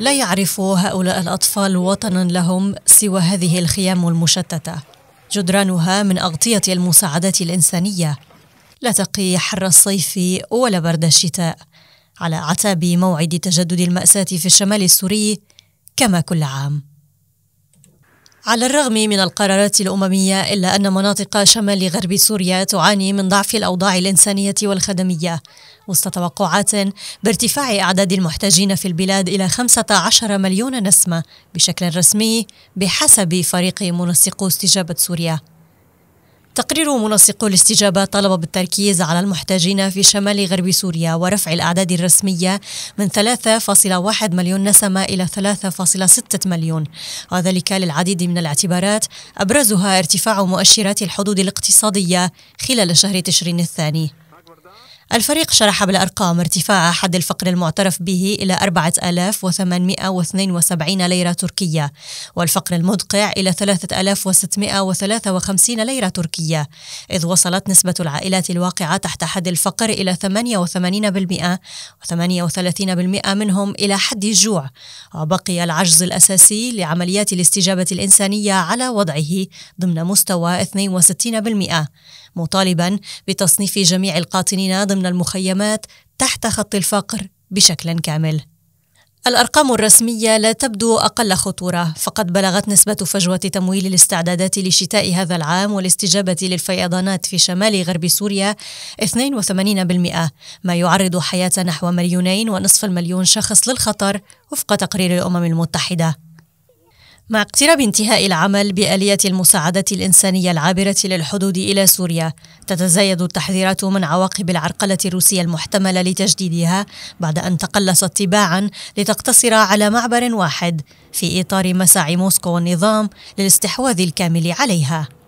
لا يعرف هؤلاء الأطفال وطنا لهم سوى هذه الخيام المشتتة جدرانها من أغطية المساعدات الإنسانية لا تقي حر الصيف ولا برد الشتاء على عتاب موعد تجدد المأساة في الشمال السوري كما كل عام على الرغم من القرارات الأممية إلا أن مناطق شمال غرب سوريا تعاني من ضعف الأوضاع الإنسانية والخدمية وسط توقعات بارتفاع أعداد المحتاجين في البلاد إلى 15 مليون نسمة بشكل رسمي بحسب فريق منسقو استجابة سوريا تقرير منسقو الاستجابة طلب بالتركيز على المحتاجين في شمال غرب سوريا ورفع الأعداد الرسمية من 3.1 مليون نسمة إلى 3.6 مليون وذلك للعديد من الاعتبارات أبرزها ارتفاع مؤشرات الحدود الاقتصادية خلال شهر تشرين الثاني الفريق شرح بالأرقام ارتفاع حد الفقر المعترف به إلى 4872 ليرة تركية والفقر المدقع إلى 3653 ليرة تركية إذ وصلت نسبة العائلات الواقعة تحت حد الفقر إلى 88% و38% منهم إلى حد الجوع وبقي العجز الأساسي لعمليات الاستجابة الإنسانية على وضعه ضمن مستوى 62% مطالبا بتصنيف جميع القاطنين ضمن المخيمات تحت خط الفقر بشكل كامل الأرقام الرسمية لا تبدو أقل خطورة، فقد بلغت نسبة فجوة تمويل الاستعدادات لشتاء هذا العام والاستجابة للفيضانات في شمال غرب سوريا 82%، ما يعرض حياة نحو مليونين ونصف المليون شخص للخطر وفق تقرير الأمم المتحدة. مع اقتراب انتهاء العمل بآلية المساعدة الإنسانية العابرة للحدود إلى سوريا، تتزايد التحذيرات من عواقب العرقلة الروسية المحتملة لتجديدها بعد أن تقلصت تباعا لتقتصر على معبر واحد في إطار مساعي موسكو والنظام للاستحواذ الكامل عليها.